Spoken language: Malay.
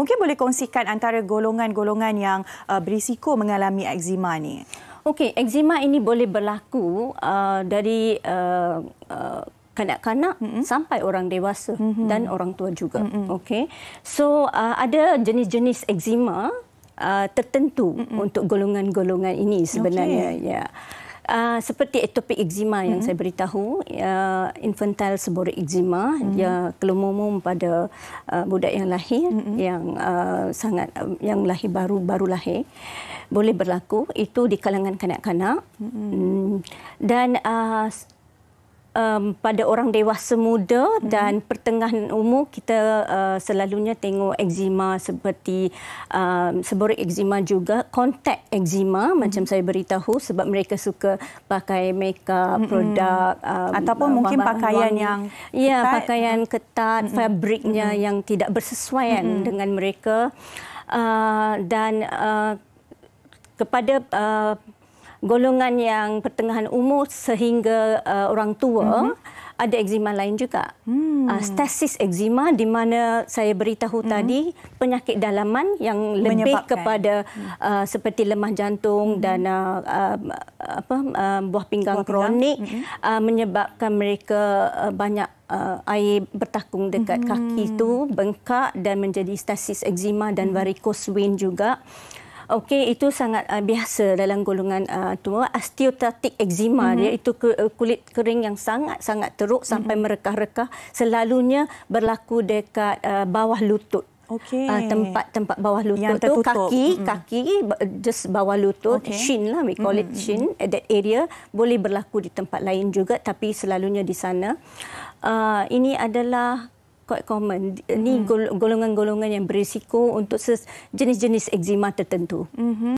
Mungkin boleh kongsikan antara golongan-golongan yang uh, berisiko mengalami eczema ni. Okey, eczema ini boleh berlaku uh, dari uh, uh, kanak-kanak mm-hmm. sampai orang dewasa mm-hmm. dan orang tua juga mm-hmm. okey so uh, ada jenis-jenis eczema uh, tertentu mm-hmm. untuk golongan-golongan ini sebenarnya okay. ya yeah. Uh, seperti atopik eczema mm-hmm. yang hmm. saya beritahu, uh, infantile seborrheic eczema, hmm dia kelumumum pada uh, budak yang lahir hmm yang uh, sangat um, yang lahir baru baru lahir boleh berlaku itu di kalangan kanak-kanak mm-hmm. dan uh, um, pada orang dewasa muda hmm. dan pertengahan umur kita uh, selalunya tengok eksima seperti um, seborik eksima juga kontak eksima hmm. macam saya beritahu sebab mereka suka pakai makeup mhm. produk hmm. um, ataupun uh, mungkin pakaian wangi. yang ya pakaian ketat hmm. fabriknya hmm. yang tidak bersesuaian hmm. dengan mereka uh, dan uh, kepada uh, golongan yang pertengahan umur sehingga uh, orang tua mm -hmm. ada eksima lain juga. Mm. Uh, stasis eksima di mana saya beritahu mm -hmm. tadi penyakit dalaman yang lebih kepada hmm. uh, seperti lemah jantung mm -hmm. dan uh, um, apa uh, buah pinggang kronik mm -hmm. uh, menyebabkan mereka uh, banyak Uh, air bertakung dekat hmm. kaki itu bengkak dan menjadi stasis eksima dan hmm. varicose vein juga. Uh, Okey, itu sangat uh, biasa dalam golongan uh, tumor osteotatik eczema mm-hmm. iaitu ke, uh, kulit kering yang sangat-sangat teruk mhm. sampai mm-hmm. merekah-rekah selalunya berlaku dekat uh, bawah lutut. Okay. Uh, ah, tempat-tempat bawah lutut yang tu kaki mm. kaki just bawah lutut okay. shin lah we call mm-hmm. it mhm, mhm. shin at that area boleh berlaku di tempat lain juga tapi selalunya di sana uh, ini adalah quite common. Ini mm-hmm. golongan-golongan yang berisiko untuk jenis-jenis eczema tertentu. Mm-hmm.